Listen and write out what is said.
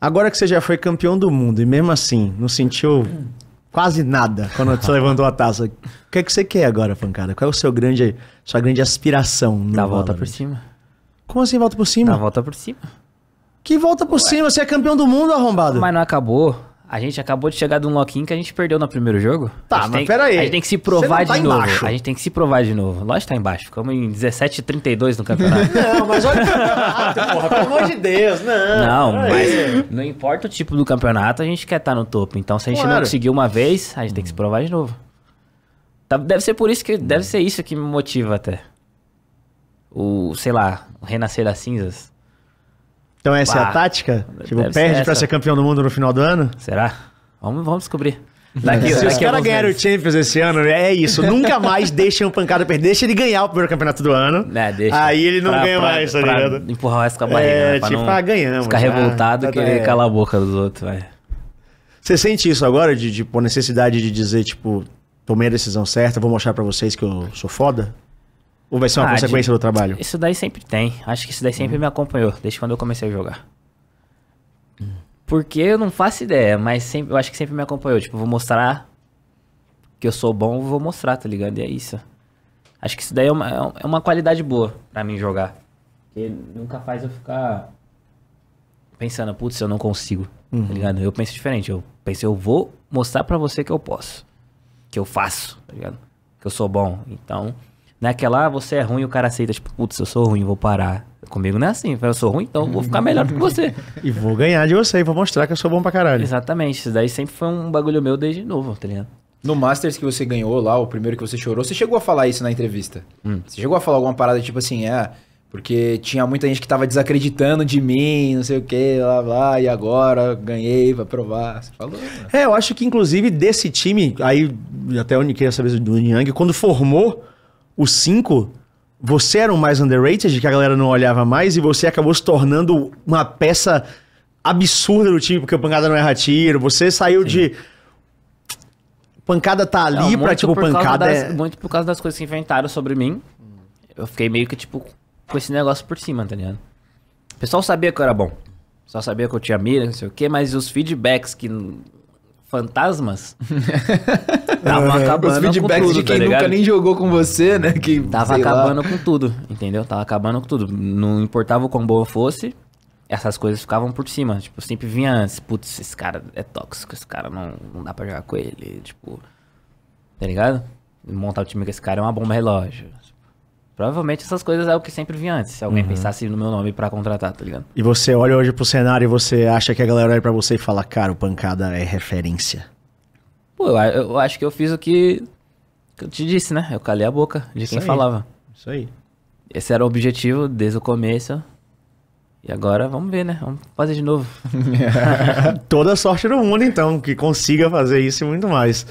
Agora que você já foi campeão do mundo e mesmo assim não sentiu quase nada quando você levantou a taça, o que é que você quer agora, pancada? Qual é o seu grande, sua grande aspiração? No Dá a volta por cima. Como assim volta por cima? Dá a volta por cima. Que volta por Ué. cima? Você é campeão do mundo, arrombado. Mas não acabou. A gente acabou de chegar de um lock-in que a gente perdeu no primeiro jogo. Tá, mas tem, pera aí. A gente tem que se provar tá de novo. Embaixo. A gente tem que se provar de novo. Lógico que tá embaixo. Ficamos em 17 32 no campeonato. não, mas olha o porra, pelo amor de Deus, não. Não, mas não importa o tipo do campeonato, a gente quer estar tá no topo. Então, se a gente claro. não conseguir uma vez, a gente tem que se provar de novo. Tá, deve ser por isso que. Deve ser isso que me motiva até. O, sei lá, o renascer das cinzas. Então essa Uá. é a tática? Tipo, Deve perde para ser campeão do mundo no final do ano? Será? Vamos, vamos descobrir. Daqui, se os caras ganharem o Champions esse ano, é isso. Nunca mais deixem o pancada perder. Deixa ele ganhar o primeiro campeonato do ano. É, deixa. Aí ele não pra, ganha pra, mais, tá ligado? Empurrar o resto com a barriga. É, né? tipo, ah, ganhamos. Ficar né? revoltado tá, que ele tá, é. cala a boca dos outros, Você sente isso agora, de, por necessidade de dizer, tipo, tomei a decisão certa, vou mostrar para vocês que eu sou foda? Ou vai ser uma ah, consequência de... do trabalho? Isso daí sempre tem. Acho que isso daí sempre hum. me acompanhou, desde quando eu comecei a jogar. Hum. Porque eu não faço ideia, mas sempre, eu acho que sempre me acompanhou. Tipo, vou mostrar que eu sou bom, vou mostrar, tá ligado? E é isso. Acho que isso daí é uma, é uma qualidade boa para mim jogar. Porque nunca faz eu ficar pensando, putz, eu não consigo, tá uhum. tá ligado? Eu penso diferente. Eu penso, eu vou mostrar para você que eu posso. Que eu faço, tá ligado? Que eu sou bom. Então, não né, é que lá ah, você é ruim o cara aceita, tipo, putz, eu sou ruim, vou parar. Comigo não é assim, eu sou ruim, então vou ficar melhor do que você. e vou ganhar de você, vou mostrar que eu sou bom pra caralho. Exatamente, isso daí sempre foi um bagulho meu desde novo, tá ligado? No Masters que você ganhou lá, o primeiro que você chorou, você chegou a falar isso na entrevista. Hum. Você chegou a falar alguma parada tipo assim, é, porque tinha muita gente que tava desacreditando de mim, não sei o que, blá blá, e agora ganhei vai provar. Você falou. Né? É, eu acho que inclusive desse time, aí até eu queria saber do Niang, quando formou o 5, você era o mais underrated, que a galera não olhava mais, e você acabou se tornando uma peça absurda do time, tipo, porque o pancada não erra tiro, você saiu Sim. de pancada tá ali não, pra, tipo, pancada. Das, é... Muito por causa das coisas que inventaram sobre mim. Eu fiquei meio que, tipo, com esse negócio por cima, tá ligado? O pessoal sabia que eu era bom. Só sabia que eu tinha mira, não sei o quê, mas os feedbacks que fantasmas. Tava uhum. acabando Os feedbacks tudo, de tá quem tá nunca nem jogou com você, né? Que, Tava acabando lá. com tudo, entendeu? Tava acabando com tudo. Não importava o quão boa fosse, essas coisas ficavam por cima. Tipo, sempre vinha antes, putz, esse cara é tóxico, esse cara não, não dá pra jogar com ele. Tipo, tá ligado? Montar o time com esse cara é uma bomba relógio. Provavelmente essas coisas é o que sempre vinha antes. Se alguém uhum. pensasse no meu nome para contratar, tá ligado? E você olha hoje pro cenário e você acha que a galera olha pra você e fala, cara, o pancada é referência. Pô, eu, eu acho que eu fiz o que, que eu te disse, né? Eu calei a boca de isso quem aí. falava. Isso aí. Esse era o objetivo desde o começo. E agora vamos ver, né? Vamos fazer de novo. Toda sorte do mundo, então, que consiga fazer isso e muito mais.